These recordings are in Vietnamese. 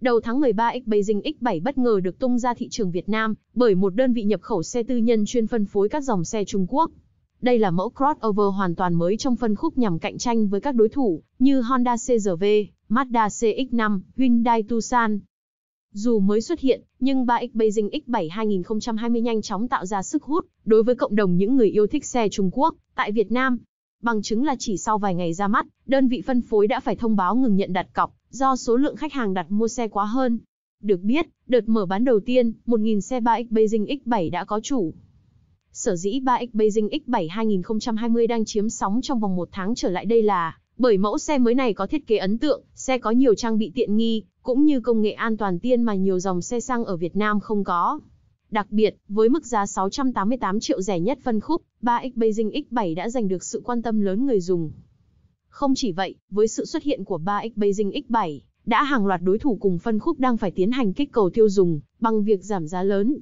Đầu tháng 13 X Beijing X7 bất ngờ được tung ra thị trường Việt Nam bởi một đơn vị nhập khẩu xe tư nhân chuyên phân phối các dòng xe Trung Quốc. Đây là mẫu crossover hoàn toàn mới trong phân khúc nhằm cạnh tranh với các đối thủ như Honda CRV, Mazda CX-5, Hyundai Tucson. Dù mới xuất hiện, nhưng 3X Beijing X7 2020 nhanh chóng tạo ra sức hút đối với cộng đồng những người yêu thích xe Trung Quốc tại Việt Nam. Bằng chứng là chỉ sau vài ngày ra mắt, đơn vị phân phối đã phải thông báo ngừng nhận đặt cọc do số lượng khách hàng đặt mua xe quá hơn. Được biết, đợt mở bán đầu tiên, 1.000 xe 3X Beijing X7 đã có chủ. Sở dĩ 3X Beijing X7 2020 đang chiếm sóng trong vòng một tháng trở lại đây là bởi mẫu xe mới này có thiết kế ấn tượng, xe có nhiều trang bị tiện nghi, cũng như công nghệ an toàn tiên mà nhiều dòng xe sang ở Việt Nam không có. Đặc biệt, với mức giá 688 triệu rẻ nhất phân khúc, 3X Beijing X7 đã giành được sự quan tâm lớn người dùng. Không chỉ vậy, với sự xuất hiện của 3X Beijing X7, đã hàng loạt đối thủ cùng phân khúc đang phải tiến hành kích cầu tiêu dùng bằng việc giảm giá lớn.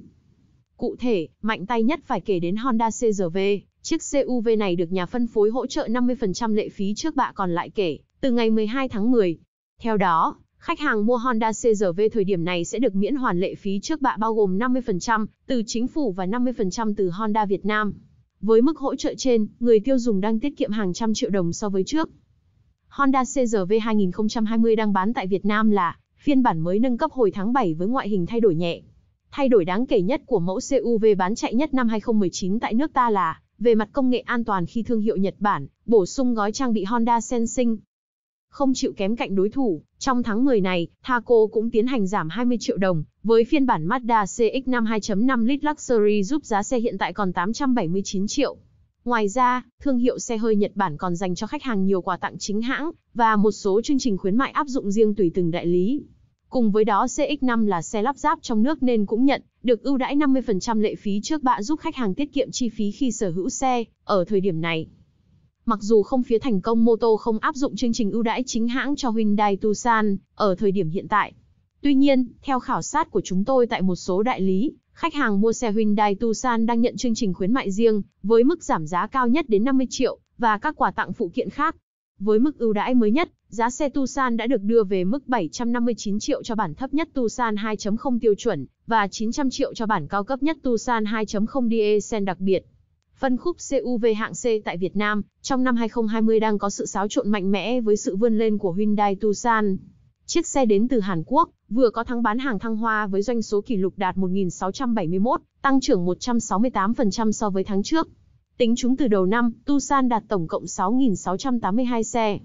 Cụ thể, mạnh tay nhất phải kể đến Honda CRV. Chiếc CUV này được nhà phân phối hỗ trợ 50% lệ phí trước bạ còn lại kể, từ ngày 12 tháng 10. Theo đó, khách hàng mua Honda CRV thời điểm này sẽ được miễn hoàn lệ phí trước bạ bao gồm 50% từ chính phủ và 50% từ Honda Việt Nam. Với mức hỗ trợ trên, người tiêu dùng đang tiết kiệm hàng trăm triệu đồng so với trước. Honda CRV 2020 đang bán tại Việt Nam là phiên bản mới nâng cấp hồi tháng 7 với ngoại hình thay đổi nhẹ. Thay đổi đáng kể nhất của mẫu CUV bán chạy nhất năm 2019 tại nước ta là về mặt công nghệ an toàn khi thương hiệu Nhật Bản bổ sung gói trang bị Honda Sensing không chịu kém cạnh đối thủ. Trong tháng 10 này, Thaco cũng tiến hành giảm 20 triệu đồng, với phiên bản Mazda CX-5 2.5 lít Luxury giúp giá xe hiện tại còn 879 triệu. Ngoài ra, thương hiệu xe hơi Nhật Bản còn dành cho khách hàng nhiều quà tặng chính hãng và một số chương trình khuyến mại áp dụng riêng tùy từng đại lý. Cùng với đó CX5 là xe lắp ráp trong nước nên cũng nhận được ưu đãi 50% lệ phí trước bạ giúp khách hàng tiết kiệm chi phí khi sở hữu xe ở thời điểm này. Mặc dù không phía thành công mô tô không áp dụng chương trình ưu đãi chính hãng cho Hyundai Tucson ở thời điểm hiện tại. Tuy nhiên, theo khảo sát của chúng tôi tại một số đại lý, khách hàng mua xe Hyundai Tucson đang nhận chương trình khuyến mại riêng với mức giảm giá cao nhất đến 50 triệu và các quà tặng phụ kiện khác. Với mức ưu đãi mới nhất, giá xe Tucson đã được đưa về mức 759 triệu cho bản thấp nhất Tucson 2.0 tiêu chuẩn và 900 triệu cho bản cao cấp nhất Tucson 2.0 diesel đặc biệt. Phân khúc CUV hạng C tại Việt Nam trong năm 2020 đang có sự xáo trộn mạnh mẽ với sự vươn lên của Hyundai Tucson. Chiếc xe đến từ Hàn Quốc vừa có tháng bán hàng thăng hoa với doanh số kỷ lục đạt 1.671, tăng trưởng 168% so với tháng trước. Tính chúng từ đầu năm, Tucson đạt tổng cộng 6.682 xe.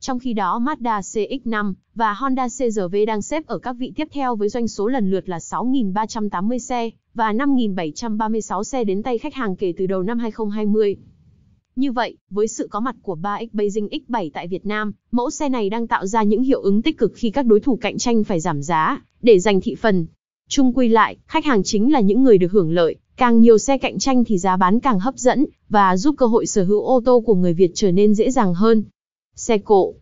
Trong khi đó Mazda CX-5 và Honda CRV đang xếp ở các vị tiếp theo với doanh số lần lượt là 6.380 xe và 5.736 xe đến tay khách hàng kể từ đầu năm 2020. Như vậy, với sự có mặt của 3X Beijing X7 tại Việt Nam, mẫu xe này đang tạo ra những hiệu ứng tích cực khi các đối thủ cạnh tranh phải giảm giá để giành thị phần. Trung quy lại, khách hàng chính là những người được hưởng lợi, càng nhiều xe cạnh tranh thì giá bán càng hấp dẫn và giúp cơ hội sở hữu ô tô của người Việt trở nên dễ dàng hơn xe cộ,